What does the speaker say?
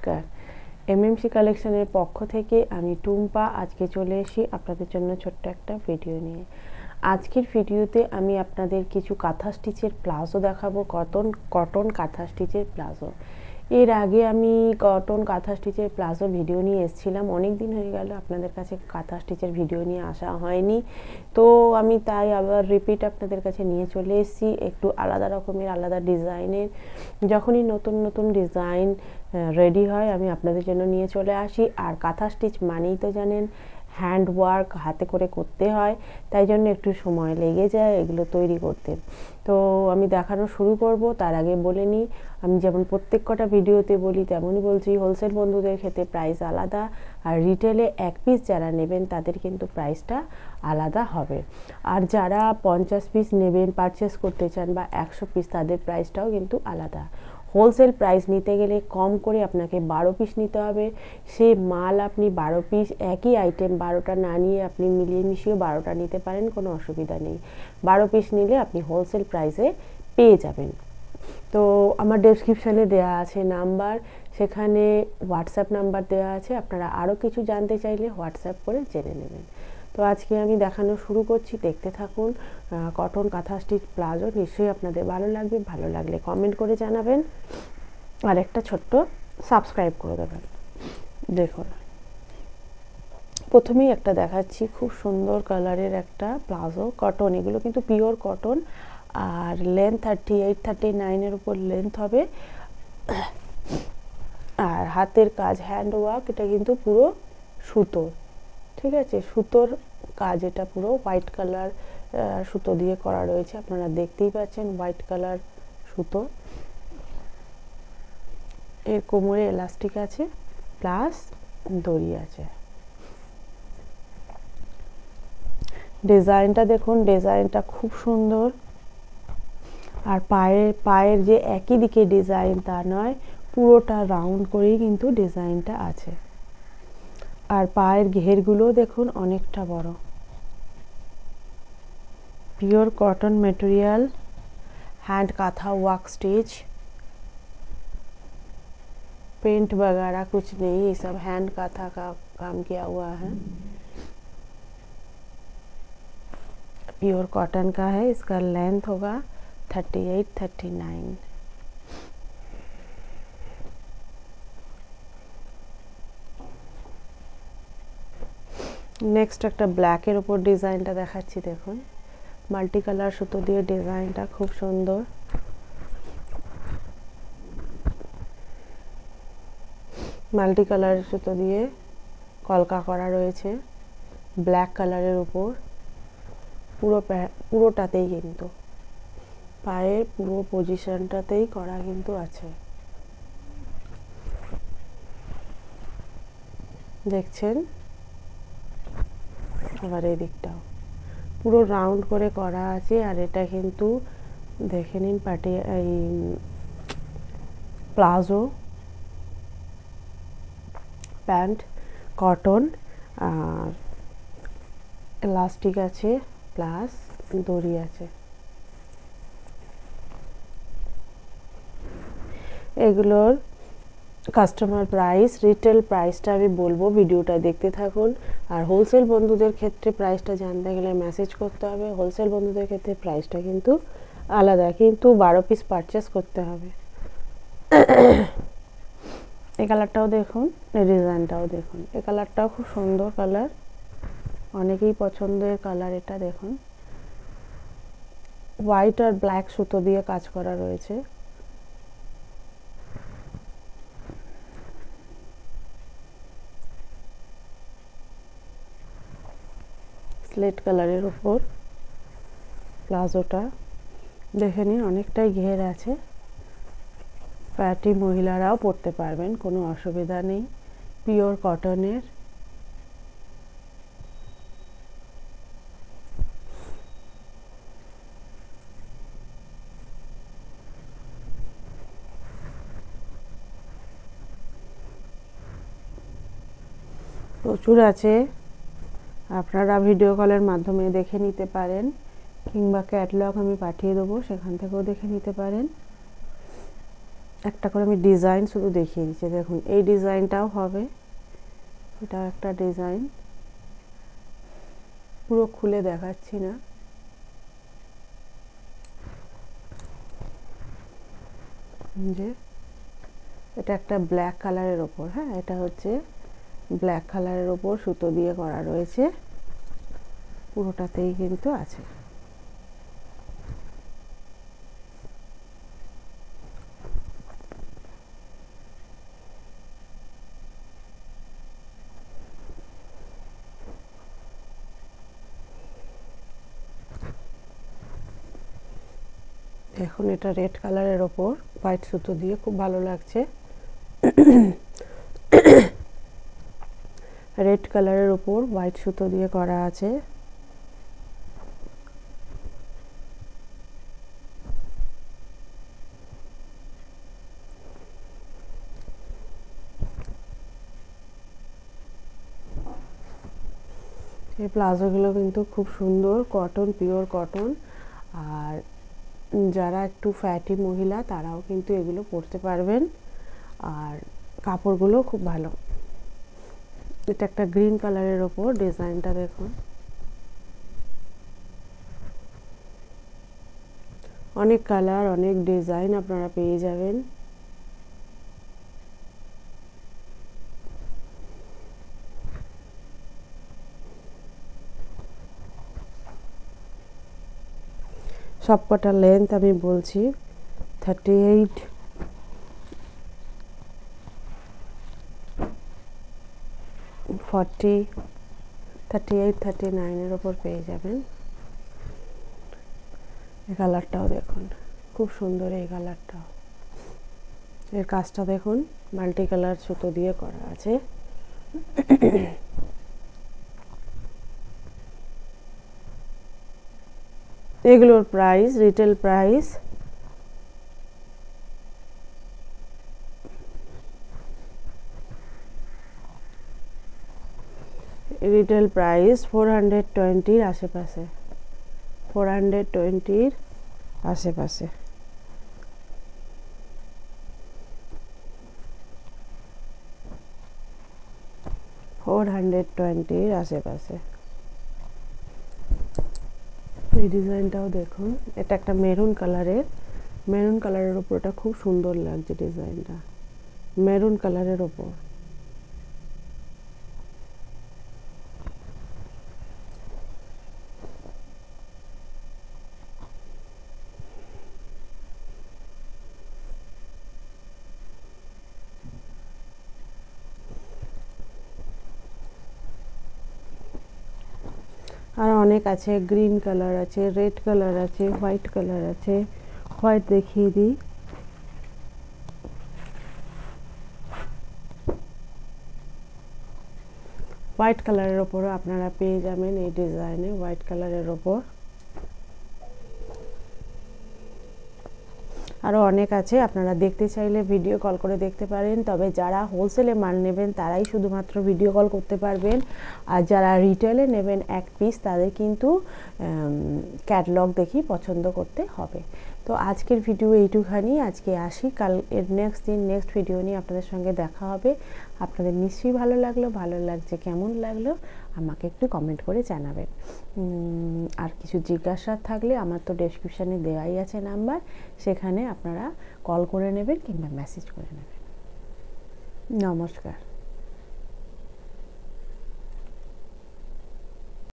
নমস্কার এমএমসি কালেকশনের পক্ষ থেকে আমি টুম্পা আজকে চলে এসি আপনাদের জন্য ছোট্ট একটা ভিডিও নিয়ে আজকের ভিডিওতে আমি আপনাদের কিছু কাঁথা স্টিচের প্লাজো দেখাবো কটন কটন কাঁথা স্টিচের প্লাজো এর আগে আমি কটন কাঁথা স্টিচের প্লাজো ভিডিও নিয়ে এসেছিলাম অনেক দিন হয়ে গেল আপনাদের কাছে কাঁথা স্টিচের ভিডিও নিয়ে আসা হয়নি তো আমি তাই আবার রিপিট আপনাদের কাছে নিয়ে চলে এসেছি একটু আলাদা রকমের আলাদা ডিজাইনের যখনই নতুন নতুন ডিজাইন রেডি হয় আমি আপনাদের জন্য নিয়ে চলে আসি আর কাঁথা স্টিচ মানেই তো জানেন হ্যান্ড ওয়ার্ক হাতে করে করতে হয় তাই জন্য একটু সময় লেগে যায় এগুলো তৈরি করতে তো আমি দেখানো শুরু করব তার আগে বলে নিই আমি যেমন প্রত্যেক কটা ভিডিওতে বলি তেমনই বলছি হোলসেল বন্ধুদের ক্ষেত্রে প্রাইস আলাদা আর রিটেলে এক পিস যারা নেবেন তাদের কিন্তু প্রাইসটা আলাদা হবে আর যারা পঞ্চাশ পিস নেবেন পারচেস করতে চান বা একশো পিস তাদের প্রাইসটাও কিন্তু আলাদা হোলসেল প্রাইস নিতে গেলে কম করে আপনাকে বারো পিস নিতে হবে সে মাল আপনি বারো পিস একই আইটেম বারোটা না নিয়ে আপনি মিলিয়ে মিশিয়ে বারোটা নিতে পারেন কোনো অসুবিধা নেই বারো পিস নিলে আপনি হোলসেল প্রাইসে পেয়ে যাবেন তো আমার ডেসক্রিপশানে দেয়া আছে নাম্বার সেখানে হোয়াটসঅ্যাপ নাম্বার দেওয়া আছে আপনারা আরও কিছু জানতে চাইলে হোয়াটসঅ্যাপ করে জেনে নেবেন তো আজকে আমি দেখানো শুরু করছি দেখতে থাকুন কটন কাঁথা স্টিচ প্লাজো নিশ্চয়ই আপনাদের ভালো লাগবে ভালো লাগলে কমেন্ট করে জানাবেন আর একটা ছোট্ট সাবস্ক্রাইব করে দেবেন দেখুন প্রথমেই একটা দেখাচ্ছি খুব সুন্দর কালারের একটা প্লাজো কটন এগুলো কিন্তু পিওর কটন আর লেন্থ থার্টি এইট থার্টি নাইনের উপর লেন্থ হবে আর হাতের কাজ হ্যান্ড ওয়ার্ক এটা কিন্তু পুরো সুতো ঠিক আছে সুতোর কাজ এটা পুরো হোয়াইট কালার সুতো দিয়ে করা রয়েছে আপনারা দেখতেই পাচ্ছেন হোয়াইট কালার সুতো এর কোমরে এলাস্টিক আছে প্লাস দড়ি আছে ডিজাইনটা দেখুন ডিজাইনটা খুব সুন্দর আর পায়ের পায়ের যে একই দিকে ডিজাইন তা নয় পুরোটা রাউন্ড করেই কিন্তু ডিজাইনটা আছে और पायर घेरगुलो দেখুন অনেকটা बड़ pure cotton material hand kantha work स्टेज पेंट वगैरह कुछ नहीं ये सब हैंड काथा का काम किया हुआ है प्योर कॉटन का है इसका लेंथ होगा thirty eight thirty nine next একটা ব্ল্যাকের উপর ডিজাইনটা দেখাচ্ছি দেখুন মাল্টি কালার সুতো দিয়ে ডিজাইনটা খুব সুন্দর মাল্টি কালার সুতো দিয়ে কলকা করা রয়েছে ব্ল্যাক কালারের উপর পুরো পুরোটাতেই কিন্তু পায়ের পুরো পজিশনটাতেই করা কিন্তু আছে দেখছেন আবার এই দিকটাও পুরো রাউন্ড করে করা আছে আর এটা কিন্তু দেখে নিন পাটি এই প্লাজো প্যান্ট কটন আর এলাস্টিক আছে প্লাস দড়ি আছে এগুলোর কাস্টমার প্রাইস রিটেল প্রাইসটা আমি বলবো ভিডিওটা দেখতে থাকুন আর হোলসেল বন্ধুদের ক্ষেত্রে প্রাইসটা জানতে গেলে মেসেজ করতে হবে হোলসেল বন্ধুদের ক্ষেত্রে প্রাইসটা কিন্তু আলাদা কিন্তু বারো পিস পারচেস করতে হবে এই কালারটাও দেখুন এই ডিজাইনটাও দেখুন এই কালারটাও খুব সুন্দর কালার অনেকেই পছন্দের কালার এটা দেখুন হোয়াইট আর ব্ল্যাক সুতো দিয়ে কাজ করা রয়েছে স্লেট কালারের উপর প্লাজোটা দেখে নিন অনেকটাই ঘের আছে প্যাটি মহিলারাও পরতে পারবেন কোনো অসুবিধা নেই পিওর কটনের প্রচুর আছে আপনারা ভিডিও কলের মাধ্যমে দেখে নিতে পারেন কিংবা ক্যাটলগ আমি পাঠিয়ে দেবো সেখান থেকেও দেখে নিতে পারেন একটা করে আমি ডিজাইন শুধু দেখিয়ে দিচ্ছি দেখুন এই ডিজাইনটাও হবে এটাও একটা ডিজাইন পুরো খুলে দেখাচ্ছি না যে এটা একটা ব্ল্যাক কালারের ওপর হ্যাঁ এটা হচ্ছে ব্ল্যাক কালারের ওপর সুতো দিয়ে করা রয়েছে পুরোটাতেই কিন্তু আছে এখন এটা রেড কালারের ওপর হোয়াইট সুতো দিয়ে খুব ভালো লাগছে রেড কালারের উপর হোয়াইট সুতো দিয়ে করা আছে এই প্লাজোগুলো কিন্তু খুব সুন্দর কটন পিওর কটন আর যারা একটু ফ্যাটি মহিলা তারাও কিন্তু এগুলো পরতে পারবেন আর কাপড়গুলো খুব ভালো এটা একটা গ্রিন কালারের ওপর ডিজাইনটা দেখুন অনেক কালার অনেক ডিজাইন আপনারা পেয়ে যাবেন সবকটা লেন্থ আমি বলছি thirty eight forty thirty eight thirty নাইনের ওপর পেয়ে যাবেন এই কালারটাও দেখুন খুব সুন্দর এই কালারটাও এর কাজটা দেখুন মাল্টি কালার সুতো দিয়ে করা আছে এগুলোর price retail price retail price four hundred টোয়েন্টির আশেপাশে ফোর হান্ড্রেড টোয়েন্টির আশেপাশে ফোর হান্ড্রেড টোয়েন্টির আশেপাশে এই ডিজাইনটাও দেখুন এটা একটা মেরুন কালারের মেরুন কালারের ওপর এটা খুব সুন্দর লাগছে ডিজাইনটা মেরুন কালারের ওপর আর অনেক আছে গ্রিন কালার আছে রেড কালার আছে হোয়াইট কালার আছে হোয়াইট দেখিয়ে দিই হোয়াইট কালারের ওপরও আপনারা পেয়ে যাবেন এই ডিজাইনে হোয়াইট কালারের ওপর আরও অনেক আছে আপনারা দেখতে চাইলে ভিডিও কল করে দেখতে পারেন তবে যারা হোলসেলে মাল নেবেন তারাই শুধুমাত্র ভিডিও কল করতে পারবেন আর যারা রিটেলে নেবেন এক পিস তাদের কিন্তু ক্যাটলগ দেখি পছন্দ করতে হবে তো আজকের ভিডিও এইটুখানি আজকে আসি কাল এর নেক্সট দিন নেক্সট ভিডিও নিয়ে আপনাদের সঙ্গে দেখা হবে আপনাদের নিশ্চয়ই ভালো লাগলো ভালো লাগছে কেমন লাগলো আমাকে একটু কমেন্ট করে জানাবেন আর কিছু জিজ্ঞাসা থাকলে আমার তো ডেসক্রিপশানে দেওয়াই আছে নাম্বার সেখানে আপনারা কল করে নেবেন কিংবা মেসেজ করে নেবেন নমস্কার